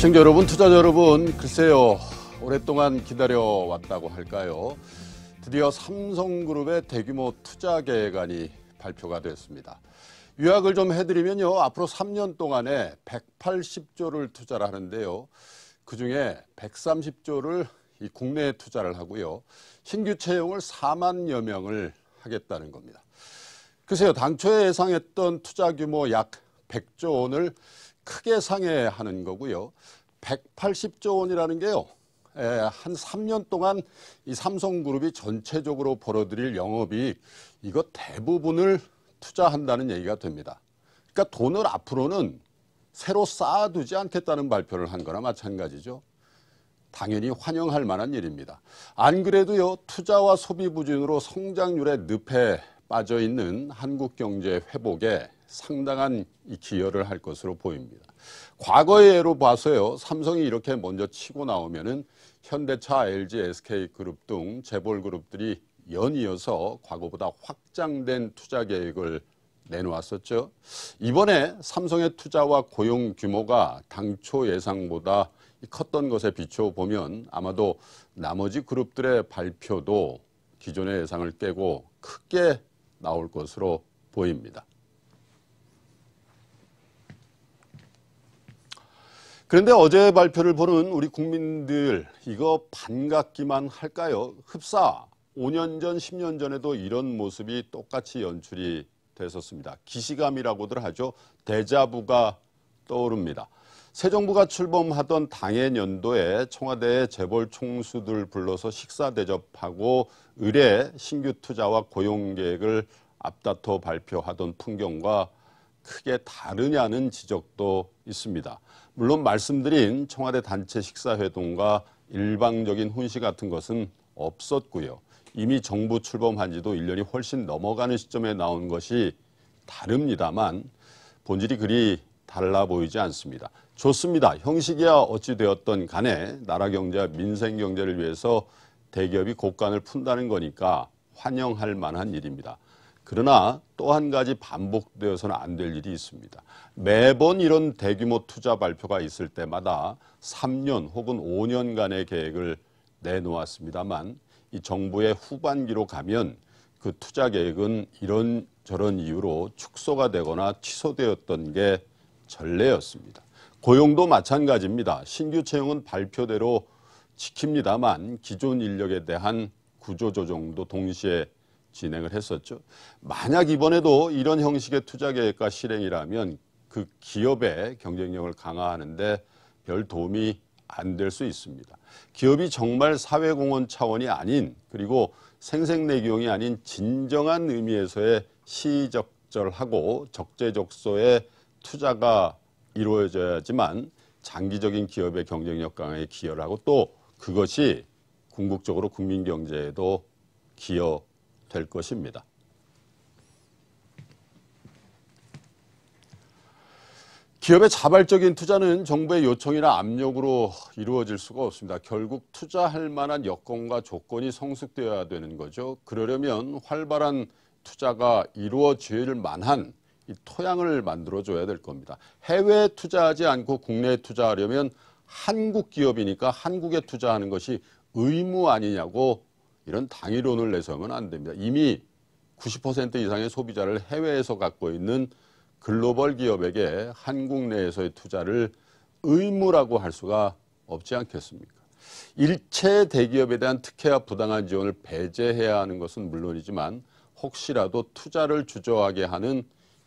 시청자 여러분, 투자자 여러분, 글쎄요. 오랫동안 기다려왔다고 할까요? 드디어 삼성그룹의 대규모 투자 계획안이 발표가 됐습니다. 요약을 좀 해드리면요. 앞으로 3년 동안에 180조를 투자를 하는데요. 그 중에 130조를 이 국내에 투자를 하고요. 신규 채용을 4만여 명을 하겠다는 겁니다. 글쎄요. 당초에 예상했던 투자 규모 약 100조 원을 크게 상회하는 거고요. 180조 원이라는 게요. 예, 한 3년 동안 이 삼성그룹이 전체적으로 벌어들일 영업이익 이거 대부분을 투자한다는 얘기가 됩니다. 그러니까 돈을 앞으로는 새로 쌓아두지 않겠다는 발표를 한 거나 마찬가지죠. 당연히 환영할 만한 일입니다. 안 그래도요 투자와 소비 부진으로 성장률에 늪에 빠져 있는 한국 경제 회복에 상당한 기여를 할 것으로 보입니다. 과거의 예로 봐서요. 삼성이 이렇게 먼저 치고 나오면은 현대차, LG, SK 그룹 등 재벌 그룹들이 연이어서 과거보다 확장된 투자 계획을 내놓았었죠. 이번에 삼성의 투자와 고용 규모가 당초 예상보다 컸던 것에 비추어 보면 아마도 나머지 그룹들의 발표도 기존의 예상을 깨고 크게 나올 것으로 보입니다. 그런데 어제 발표를 보는 우리 국민들 이거 반갑기만 할까요? 흡사 5년 전, 10년 전에도 이런 모습이 똑같이 연출이 됐었습니다. 기시감이라고들 하죠. 대자부가 떠오릅니다. 새 정부가 출범하던 당해 연도에 청와대의 재벌 총수들 불러서 식사 대접하고 의뢰 신규 투자와 고용 계획을 앞다퉈 발표하던 풍경과 크게 다르냐는 지적도 있습니다. 물론 말씀드린 청와대 단체 식사회동과 일방적인 혼시 같은 것은 없었고요. 이미 정부 출범한 지도 1년이 훨씬 넘어가는 시점에 나온 것이 다릅니다만 본질이 그리 달라 보이지 않습니다. 좋습니다. 형식이야 어찌되었던 간에 나라 경제와 민생 경제를 위해서 대기업이 곳간을 푼다는 거니까 환영할 만한 일입니다. 그러나 또 한 가지 반복되어서는 안 될 일이 있습니다. 매번 이런 대규모 투자 발표가 있을 때마다 3년 혹은 5년간의 계획을 내놓았습니다만 이 정부의 후반기로 가면 그 투자 계획은 이런 저런 이유로 축소가 되거나 취소되었던 게 전례였습니다. 고용도 마찬가지입니다. 신규 채용은 발표대로 지킵니다만 기존 인력에 대한 구조조정도 동시에 진행을 했었죠. 만약 이번에도 이런 형식의 투자 계획과 실행이라면 그 기업의 경쟁력을 강화하는데 별 도움이 안 될 수 있습니다. 기업이 정말 사회공헌 차원이 아닌 그리고 생색내기용이 아닌 진정한 의미에서의 시의적절하고 적재적소의 투자가 이루어져야지만 장기적인 기업의 경쟁력 강화에 기여를 하고 또 그것이 궁극적으로 국민 경제에도 기여 될 것입니다. 기업의 자발적인 투자는 정부의 요청이나 압력으로 이루어질 수가 없습니다. 결국 투자할 만한 여건과 조건이 성숙되어야 되는 거죠. 그러려면 활발한 투자가 이루어질 만한 토양을 만들어줘야 될 겁니다. 해외에 투자하지 않고 국내에 투자하려면 한국 기업이니까 한국에 투자하는 것이 의무 아니냐고 이런 당위론을 내서면안 됩니다. 이미 90% 이상의 소비자를 해외에서 갖고 있는 글로벌 기업에게 한국 내에서의 투자를 의무라고 할 수가 없지 않겠습니까? 일체 대기업에 대한 특혜와 부당한 지원을 배제해야 하는 것은 물론이지만 혹시라도 투자를 주저하게 하는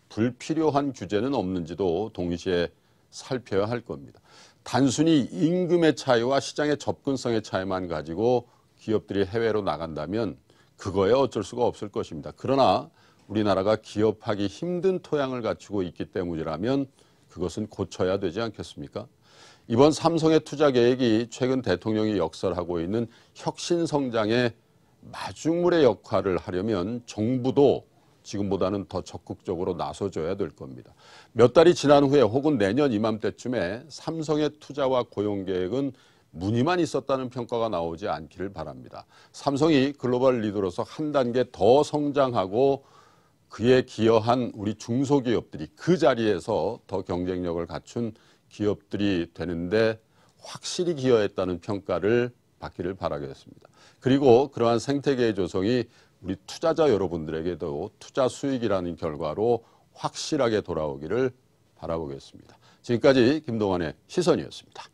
불필요한 규제는 없는지도 동시에 살펴야 할 겁니다. 단순히 임금의 차이와 시장의 접근성의 차이만 가지고 기업들이 해외로 나간다면 그거에 어쩔 수가 없을 것입니다. 그러나 우리나라가 기업하기 힘든 토양을 갖추고 있기 때문이라면 그것은 고쳐야 되지 않겠습니까? 이번 삼성의 투자 계획이 최근 대통령이 역설하고 있는 혁신 성장의 마중물의 역할을 하려면 정부도 지금보다는 더 적극적으로 나서줘야 될 겁니다. 몇 달이 지난 후에 혹은 내년 이맘때쯤에 삼성의 투자와 고용 계획은 무늬만 있었다는 평가가 나오지 않기를 바랍니다. 삼성이 글로벌 리더로서 한 단계 더 성장하고 그에 기여한 우리 중소기업들이 그 자리에서 더 경쟁력을 갖춘 기업들이 되는데 확실히 기여했다는 평가를 받기를 바라겠습니다. 그리고 그러한 생태계의 조성이 우리 투자자 여러분들에게도 투자 수익이라는 결과로 확실하게 돌아오기를 바라보겠습니다. 지금까지 김동환의 시선이었습니다.